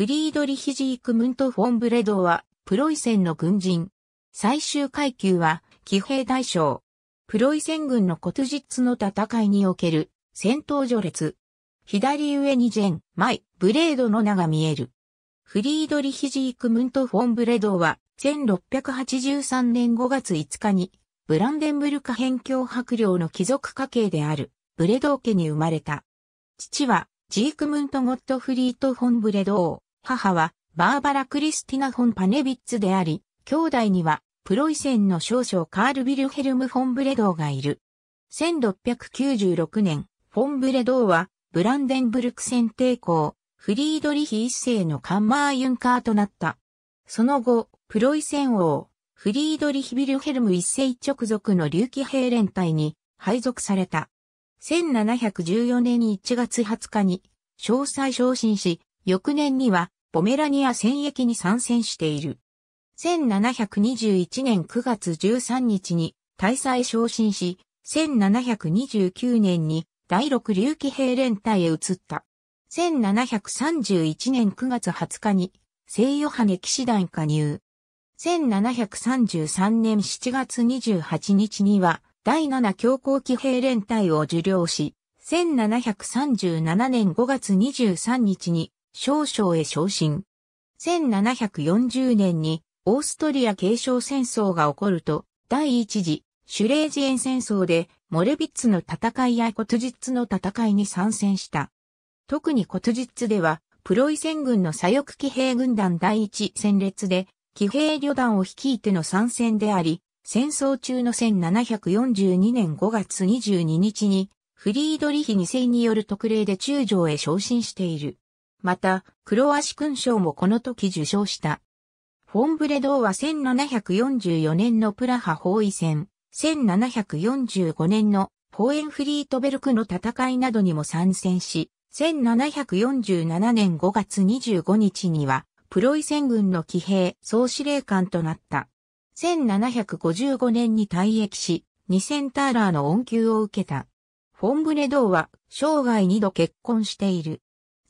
フリードリヒジークムント・フォン・ブレドは、プロイセンの軍人。最終階級は、騎兵大将。プロイセン軍のコトジッツの戦いにおける、戦闘序列。左上にジェン、マイ、ブレードの名が見える。フリードリヒジークムント・フォン・ブレドは、1683年5月5日に、ブランデンブルカ辺境白領の貴族家系である、ブレドー家に生まれた。父は、ジークムント・ゴットフリート・フォン・ブレドー。母はバーバラ・クリスティナ・フォン・パネビッツであり、兄弟にはプロイセンの少将カール・ビルヘルム・フォン・ブレドーがいる。1696年、フォン・ブレドーはブランデンブルク戦抵抗、フリードリヒ一世のカンマー・ユンカーとなった。その後、プロイセン王、フリードリヒ・ビルヘルム一世直属の竜騎兵連隊に配属された。1714年1月20日に、詳細昇進し、翌年にはポメラニア戦役に参戦している。1721年9月13日に大佐へ昇進し、1729年に第6竜騎兵連隊へ移った。1731年9月20日に西ヨハネ騎士団加入。1733年7月28日には第7強行騎兵連隊を受領し、1737年5月23日に少将へ昇進。1740年にオーストリア継承戦争が起こると、第一次シュレージエン戦争でモレビッツの戦いや骨実の戦いに参戦した。特に骨実では、プロイセン軍の左翼騎兵軍団第一戦列で、騎兵旅団を率いての参戦であり、戦争中の1742年5月22日に、フリードリヒ2世による特例で中将へ昇進している。また、クロアシ勲章もこの時受賞した。フォンブレドーは1744年のプラハ包囲戦、1745年のポーエンフリートベルクの戦いなどにも参戦し、1747年5月25日には、プロイセン軍の騎兵総司令官となった。1755年に退役し、2000ターラーの恩給を受けた。フォンブレドーは生涯2度結婚している。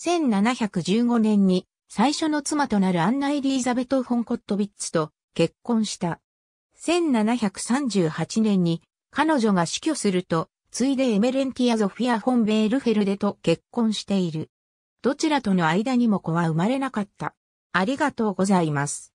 1715年に最初の妻となるアンナ・エリーザベト・フォン・コットビッツと結婚した。1738年に彼女が死去すると、ついでエメレンティア・ゾフィア・フォン・ベールフェルデと結婚している。どちらとの間にも子は生まれなかった。ありがとうございます。